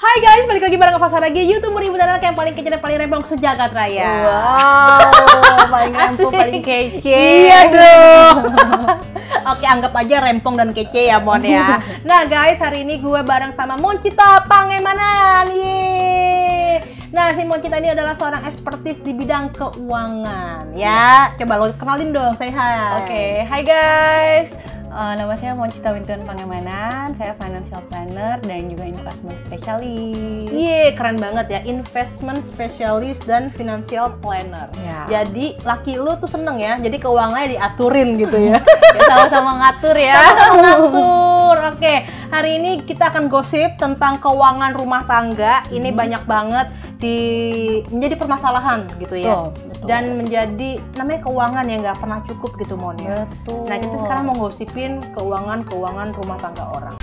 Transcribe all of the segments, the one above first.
Hai guys, balik lagi bareng Fasa lagi YouTube dan Anak yang paling kece dan paling rempong sejagat raya. Wow, paling rempong, paling kece. Iya dong. Oke, anggap aja rempong dan kece ya Mon ya. Nah guys, hari ini gue bareng sama Moncita Pangemanan. Yeay. Nah, si Moncita ini adalah seorang ekspertis di bidang keuangan ya. Coba lo kenalin dong, saya Oke, okay. hai guys. Uh, nama saya cerita Wintun Pangemanan, saya financial planner dan juga investment specialist. Iya, keren banget ya, investment specialist dan financial planner. Yeah. Jadi laki lu tuh seneng ya, jadi keuangannya diaturin gitu ya. ya sama-sama ngatur ya. Sama-sama ngatur. Oke, okay. hari ini kita akan gosip tentang keuangan rumah tangga. Ini hmm. banyak banget di menjadi permasalahan gitu ya. Betul, betul. Dan menjadi namanya keuangan yang nggak pernah cukup gitu Mon ya. Betul. Nah, kita sekarang mau ngosipin keuangan-keuangan rumah tangga orang.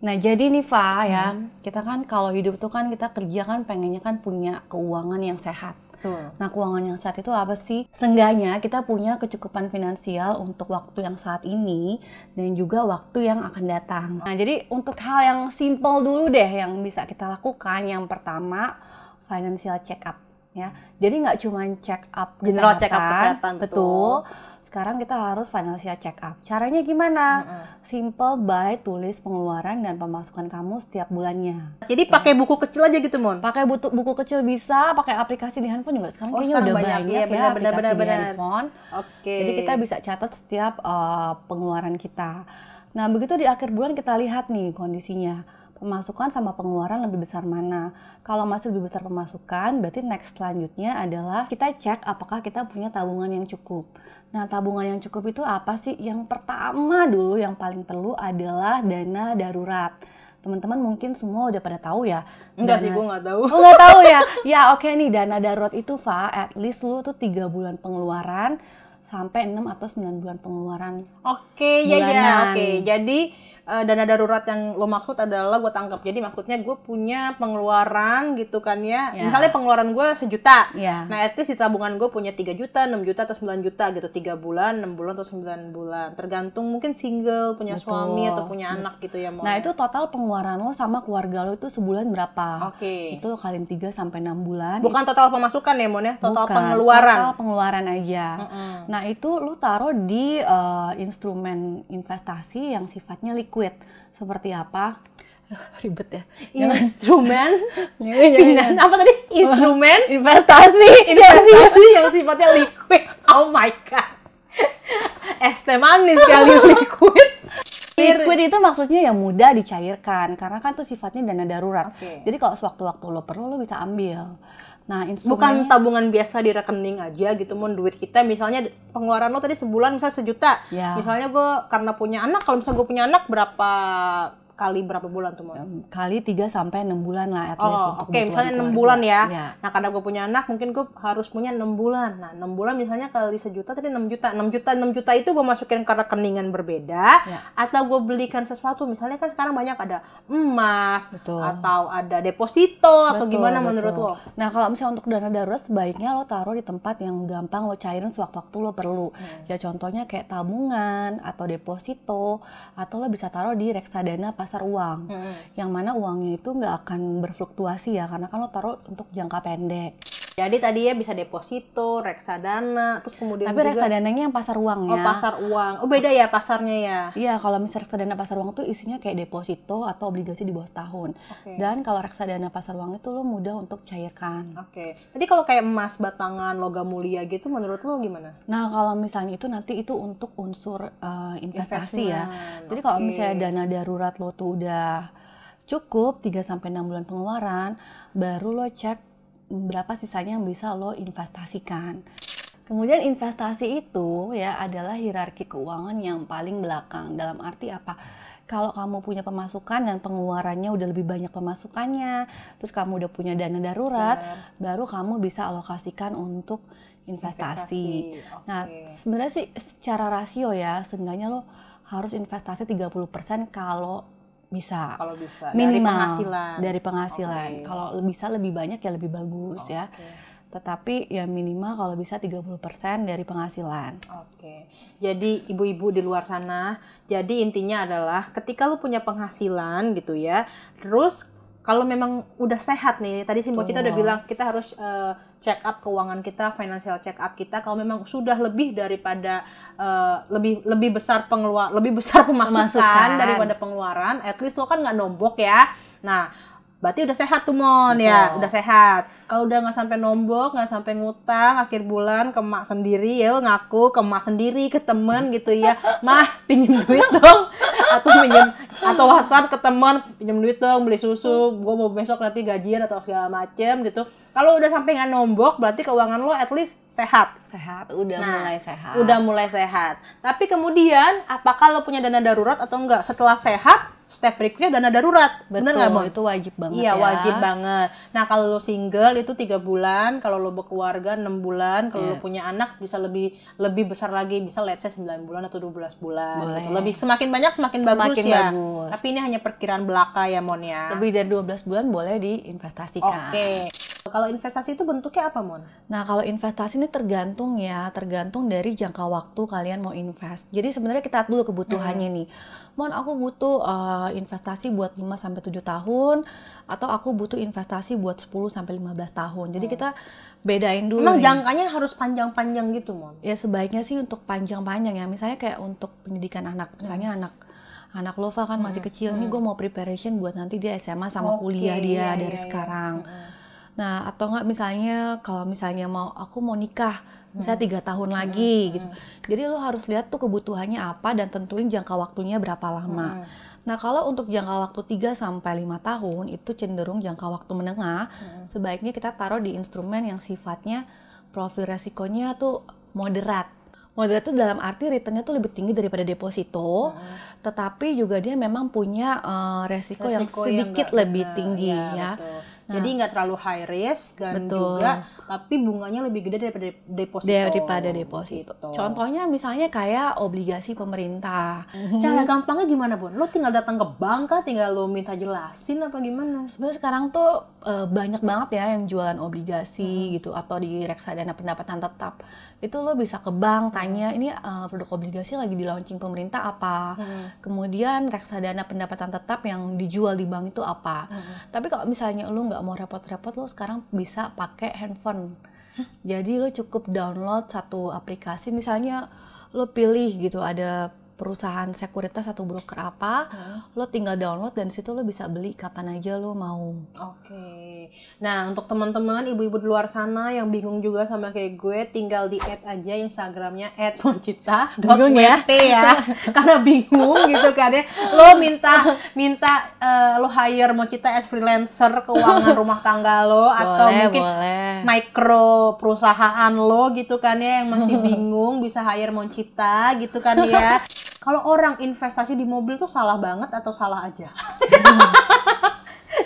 Nah jadi nih Fa ya, hmm. ya, kita kan kalau hidup tuh kan kita kerja kan pengennya kan punya keuangan yang sehat Betul. Nah, keuangan yang saat itu apa sih? Seenggaknya kita punya kecukupan finansial untuk waktu yang saat ini dan juga waktu yang akan datang. Nah, jadi untuk hal yang simple dulu deh yang bisa kita lakukan, yang pertama financial check up ya. Jadi nggak cuma check up general kesehatan, check up kesehatan betul. betul. Sekarang kita harus financial check up. Caranya gimana? Mm -hmm. Simple by tulis pengeluaran dan pemasukan kamu setiap bulannya. Jadi ya. pakai buku kecil aja gitu, Mon. Pakai buku, buku kecil bisa, pakai aplikasi di handphone juga. Sekarang oh, kayaknya sekarang udah banyak, banyak ya, bener, ya benar, aplikasi benar, di handphone. Oke. Okay. Jadi kita bisa catat setiap uh, pengeluaran kita. Nah, begitu di akhir bulan kita lihat nih kondisinya pemasukan sama pengeluaran lebih besar mana. Kalau masih lebih besar pemasukan, berarti next selanjutnya adalah kita cek apakah kita punya tabungan yang cukup. Nah, tabungan yang cukup itu apa sih? Yang pertama dulu yang paling perlu adalah dana darurat teman-teman mungkin semua udah pada tahu ya. Enggak dana... sih, gue nggak tahu. Oh, nggak tahu ya. Ya, oke okay nih dana darurat itu, Fa, at least lu tuh tiga bulan pengeluaran sampai 6 atau 9 bulan pengeluaran. Oke, okay, ya ya. Oke, okay. jadi uh, dana darurat yang lo maksud adalah gue tangkap. Jadi maksudnya gue punya pengeluaran gitu kan ya. Yeah. Misalnya pengeluaran gue sejuta. Yeah. Nah, at least di tabungan gue punya 3 juta, 6 juta atau 9 juta gitu. 3 bulan, 6 bulan atau 9 bulan. Tergantung mungkin single, punya Betul. suami atau punya Betul. anak gitu ya mau. Nah, itu total pengeluaran lo sama keluarga lo itu sebulan berapa? Oke. Okay. Itu kalian 3 sampai 6 bulan. Bukan total pemasukan ya, Mon ya. Total Bukan, pengeluaran. Total pengeluaran aja. Mm -mm. Nah, itu lo taruh di uh, instrumen investasi yang sifatnya liquid liquid. Seperti apa? ribet ya. Iya, iya, iya. Instrumen apa tadi? Instrumen investasi investasi yang sifatnya liquid. Oh my god. Es teh manis kali liquid. Liquid itu maksudnya yang mudah dicairkan karena kan tuh sifatnya dana darurat. Okay. Jadi kalau sewaktu-waktu lo perlu lo bisa ambil. Nah, bukan tabungan biasa di rekening aja gitu, mon duit kita misalnya pengeluaran lo tadi sebulan misalnya sejuta. Ya. Misalnya gue karena punya anak, kalau misalnya gue punya anak berapa kali berapa bulan tuh? mau kali 3 sampai 6 bulan lah at oh, least oh, Oke, okay. misalnya 6 bulan ya. ya. Nah, karena gue punya anak mungkin gue harus punya 6 bulan. Nah, 6 bulan misalnya kali sejuta tadi 6 juta. 6 juta 6 juta itu gue masukin ke rekeningan berbeda ya. atau gue belikan sesuatu. Misalnya kan sekarang banyak ada emas betul. atau ada deposito betul, atau gimana betul. menurut lo? Nah, kalau misalnya untuk dana darurat sebaiknya lo taruh di tempat yang gampang lo cairin sewaktu-waktu lo perlu. Hmm. Ya contohnya kayak tabungan atau deposito atau lo bisa taruh di reksadana pas pasar uang, hmm. yang mana uangnya itu nggak akan berfluktuasi ya, karena kan lo taruh untuk jangka pendek. Jadi tadi ya bisa deposito, reksadana, terus kemudian Tapi juga, reksadananya yang pasar uang oh, ya. Oh, pasar uang. Oh, beda ya pasarnya ya. Iya, kalau misalnya reksadana pasar uang itu isinya kayak deposito atau obligasi di bawah setahun. Okay. Dan kalau reksadana pasar uang itu lo mudah untuk cairkan. Oke. Okay. Tadi kalau kayak emas batangan, logam mulia gitu menurut lo gimana? Nah, kalau misalnya itu nanti itu untuk unsur uh, investasi ya. Investment. ya. Jadi okay. kalau misalnya dana darurat lo tuh udah cukup 3 sampai 6 bulan pengeluaran, baru lo cek berapa sisanya yang bisa lo investasikan. Kemudian investasi itu ya adalah hierarki keuangan yang paling belakang. Dalam arti apa? Kalau kamu punya pemasukan dan pengeluarannya udah lebih banyak pemasukannya, terus kamu udah punya dana darurat, yeah. baru kamu bisa alokasikan untuk investasi. investasi. Okay. Nah, sebenarnya sih secara rasio ya, seenggaknya lo harus investasi 30% kalau bisa. Kalau bisa. Minimal dari penghasilan. Dari penghasilan. Okay. Kalau bisa lebih banyak ya lebih bagus oh, ya. Tetapi ya minimal kalau bisa 30% dari penghasilan. Oke. Okay. Jadi ibu-ibu di luar sana, jadi intinya adalah ketika lu punya penghasilan gitu ya, terus kalau memang udah sehat nih, tadi Simbo kita udah bilang kita harus uh, check up keuangan kita, financial check up kita kalau memang sudah lebih daripada uh, lebih lebih besar pengeluar lebih besar pemasukan, Masukan. daripada pengeluaran, at least lo kan nggak nombok ya. Nah, berarti udah sehat tuh mon ya? Betul. ya udah sehat kalau udah nggak sampai nombok nggak sampai ngutang akhir bulan ke mak sendiri ya ngaku ke mak sendiri ke temen gitu ya mah pinjam duit dong atau pinjem atau whatsapp ke temen pinjem duit dong beli susu gue mau besok nanti gajian atau segala macem gitu kalau udah sampai nggak nombok, berarti keuangan lo at least sehat. Sehat, udah nah, mulai sehat. Udah mulai sehat. Tapi kemudian, apakah lo punya dana darurat atau enggak? Setelah sehat, step berikutnya dana darurat. Betul, Bener mau itu wajib banget iya, ya. Iya, wajib banget. Nah, kalau lo single itu tiga bulan, kalau lo berkeluarga 6 bulan, kalau yeah. lo iya. punya anak bisa lebih lebih besar lagi, bisa let's say 9 bulan atau 12 bulan. Gitu. Boleh. Gitu. Lebih semakin banyak semakin, semakin bagus, bagus ya. Bagus. Tapi ini hanya perkiraan belaka ya, Mon ya. Lebih dari 12 bulan boleh diinvestasikan. Oke. Okay. Kalau investasi itu bentuknya apa, Mon? Nah, kalau investasi ini tergantung ya, tergantung dari jangka waktu kalian mau invest. Jadi sebenarnya kita dulu kebutuhannya hmm. nih. Mon, aku butuh uh, investasi buat 5 sampai 7 tahun atau aku butuh investasi buat 10 sampai 15 tahun. Jadi hmm. kita bedain dulu. Emang nih. jangkanya harus panjang-panjang gitu, Mon? Ya sebaiknya sih untuk panjang-panjang ya. Misalnya kayak untuk pendidikan anak, misalnya hmm. anak anak Lova kan masih hmm. kecil hmm. nih mm. gue mau preparation buat nanti dia SMA sama okay, kuliah dia iya, dari iya, iya. sekarang. Iya. Nah, atau enggak misalnya kalau misalnya mau aku mau nikah, misalnya hmm. tiga tahun hmm, lagi hmm. gitu. Hmm. Jadi lo harus lihat tuh kebutuhannya apa dan tentuin jangka waktunya berapa lama. Hmm. Nah, kalau untuk jangka waktu 3 sampai 5 tahun itu cenderung jangka waktu menengah, hmm. sebaiknya kita taruh di instrumen yang sifatnya profil resikonya tuh moderat. Moderat itu dalam arti returnnya tuh lebih tinggi daripada deposito, hmm. tetapi juga dia memang punya uh, resiko, resiko yang sedikit yang lebih tinggi ya. ya. Betul jadi nah. nggak terlalu high risk dan Betul. juga tapi bunganya lebih gede daripada deposito. Daripada deposito. Gitu. Contohnya misalnya kayak obligasi pemerintah. Mm-hmm. Cara gampangnya gimana, Bun? Lo tinggal datang ke bank kah? Tinggal lo minta jelasin apa gimana? Sebenarnya sekarang tuh eh, banyak banget ya yang jualan obligasi hmm. gitu atau di reksadana pendapatan tetap. Itu lo bisa ke bank hmm. tanya ini eh, produk obligasi lagi di launching pemerintah apa. Hmm. Kemudian reksadana pendapatan tetap yang dijual di bank itu apa. Hmm. Tapi kalau misalnya lo nggak nggak mau repot-repot lo sekarang bisa pakai handphone jadi lo cukup download satu aplikasi misalnya lo pilih gitu ada perusahaan sekuritas atau broker apa hmm. lo tinggal download dan situ lo bisa beli kapan aja lo mau oke okay. Nah, untuk teman-teman ibu-ibu di luar sana yang bingung juga sama kayak gue, tinggal di add aja Instagramnya @moncita. Bingung ya? ya. Karena bingung gitu kan ya. Lo minta minta uh, lo hire Moncita as freelancer keuangan rumah tangga lo boleh, atau mungkin boleh. micro perusahaan lo gitu kan ya yang masih bingung bisa hire Moncita gitu kan ya. Kalau orang investasi di mobil tuh salah banget atau salah aja?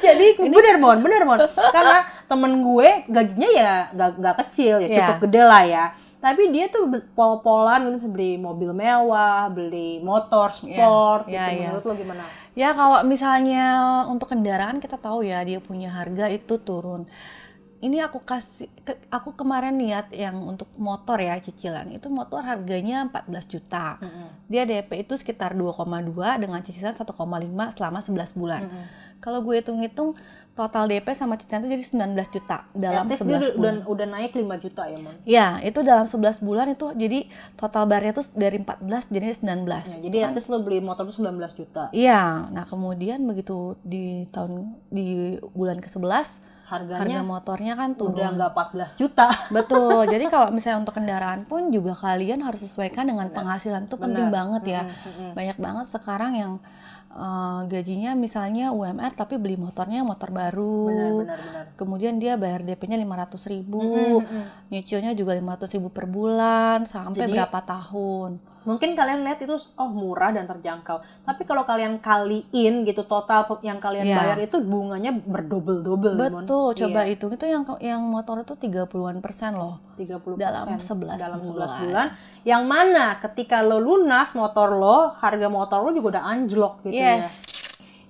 jadi ini bener mon bener mon karena temen gue gajinya ya gak, kecil ya iya. cukup yeah. gede lah ya tapi dia tuh pol-polan gitu beli mobil mewah beli motor iya. sport yeah. gitu yeah, iya. menurut yeah. lo gimana ya kalau misalnya untuk kendaraan kita tahu ya dia punya harga itu turun ini aku kasih ke, aku kemarin niat yang untuk motor ya cicilan itu motor harganya 14 juta. Mm -hmm. Dia DP itu sekitar 2,2 dengan cicilan 1,5 selama 11 bulan. Mm -hmm. Kalau gue hitung-hitung total DP sama cicilan itu jadi 19 juta dalam ya, eh, 11 bulan. Udah, udah naik 5 juta ya, Mon? ya itu dalam 11 bulan itu jadi total barnya tuh dari 14 jadi 19. ya, jadi kan? lo beli motor tuh 19 juta. Iya. Nah, kemudian begitu di tahun di bulan ke-11 harganya harga motornya kan turun. udah nggak 14 juta. Betul. Jadi kalau misalnya untuk kendaraan pun juga kalian harus sesuaikan dengan Bener. penghasilan itu penting Bener. banget ya. hmm. Banyak banget sekarang yang Uh, gajinya misalnya UMR tapi beli motornya motor baru. Benar, benar, benar. Kemudian dia bayar DP-nya 500 ribu, mm -hmm. nyicilnya juga 500 ribu per bulan sampai Jadi, berapa tahun mungkin kalian lihat itu oh murah dan terjangkau tapi kalau kalian kaliin gitu total yang kalian yeah. bayar itu bunganya berdobel-dobel betul Mon. coba yeah. itu itu yang yang motor itu 30-an persen loh 30 dalam 11 dalam 11 bulan. bulan yang mana ketika lo lunas motor lo harga motor lo juga udah anjlok gitu ya. yes. ya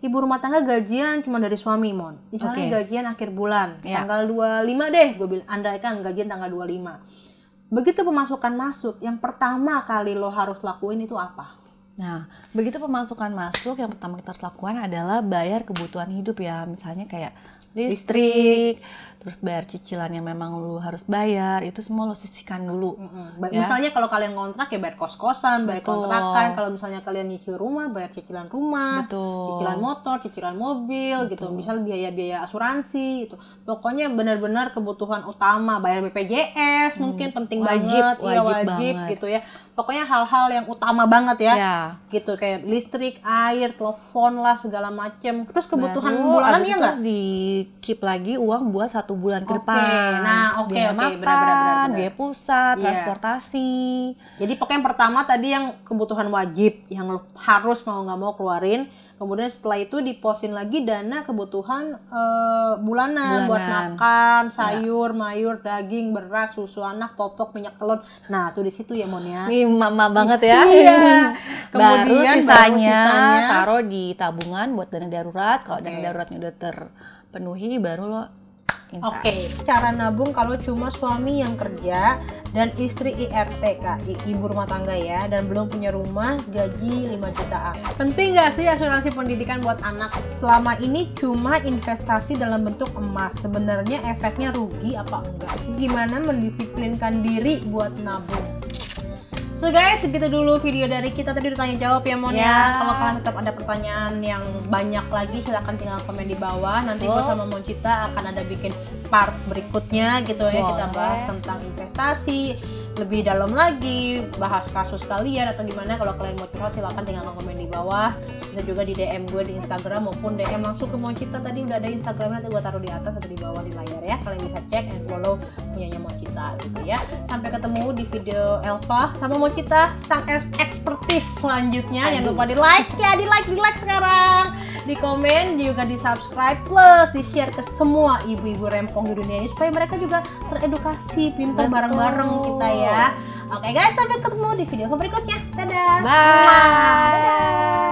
ibu rumah tangga gajian cuma dari suami mon misalnya okay. gajian akhir bulan yeah. tanggal 25 deh gue bilang andaikan gajian tanggal 25 begitu pemasukan masuk, yang pertama kali lo harus lakuin itu apa? Nah, begitu pemasukan masuk, yang pertama kita harus lakukan adalah bayar kebutuhan hidup ya. Misalnya kayak listrik, listrik terus bayar cicilan yang memang lu harus bayar itu semua lo sisihkan dulu mm-hmm. ya? misalnya kalau kalian ngontrak ya bayar kos kosan bayar Betul. kontrakan kalau misalnya kalian nyicil rumah bayar cicilan rumah Betul. cicilan motor cicilan mobil gitu. Betul. gitu misal biaya biaya asuransi itu. pokoknya benar-benar kebutuhan utama bayar bpjs hmm. mungkin penting wajib, banget iya, wajib, ya wajib banget. gitu ya pokoknya hal-hal yang utama banget ya. ya. Gitu kayak listrik, air, telepon lah segala macem. Terus kebutuhan Baru, bulanan ya nggak? di keep lagi uang buat satu satu bulan ke okay. depan. Nah, oke, okay, biaya okay. makan, benar, benar, biaya pusat, yeah. transportasi. Jadi pokoknya yang pertama tadi yang kebutuhan wajib yang harus mau nggak mau keluarin. Kemudian setelah itu diposin lagi dana kebutuhan uh, eh, bulanan, bulanan buat makan, iya. sayur, ya. mayur, daging, beras, susu anak, popok, minyak telur. Nah, tuh di situ ya Monia. Ya. Nih, mama banget ya. iya. Kemudian baru sisanya, baru sisanya taruh di tabungan buat dana darurat. Kalau okay. dana daruratnya udah terpenuhi baru lo Oke, okay. cara nabung kalau cuma suami yang kerja dan istri IRT kak, ibu rumah tangga ya, dan belum punya rumah, gaji 5 jutaan. Penting nggak sih asuransi pendidikan buat anak? Selama ini cuma investasi dalam bentuk emas. Sebenarnya efeknya rugi apa enggak sih? Gimana mendisiplinkan diri buat nabung? So guys, segitu dulu video dari kita tadi udah tanya jawab ya Mon ya. ya. Kalau kalian tetap ada pertanyaan yang banyak lagi silahkan tinggal komen di bawah. Nanti oh. gue sama Cita akan ada bikin part berikutnya gitu Boleh. ya kita bahas tentang investasi, lebih dalam lagi bahas kasus kalian atau gimana kalau kalian mau curhat silahkan tinggal komen di bawah bisa juga di DM gue di Instagram maupun DM langsung ke Mochita tadi udah ada Instagramnya nanti gue taruh di atas atau di bawah di layar ya kalian bisa cek and follow punyanya Mochita gitu ya sampai ketemu di video Elva sama Mochita sang expertise selanjutnya Aduh. jangan lupa di like ya di like di like sekarang di komen juga di subscribe plus di share ke semua ibu-ibu rempong di dunia ini supaya mereka juga teredukasi pintar bareng-bareng kita ya ya. Oke guys, sampai ketemu di video berikutnya. Dadah. Bye. Bye. Dadah.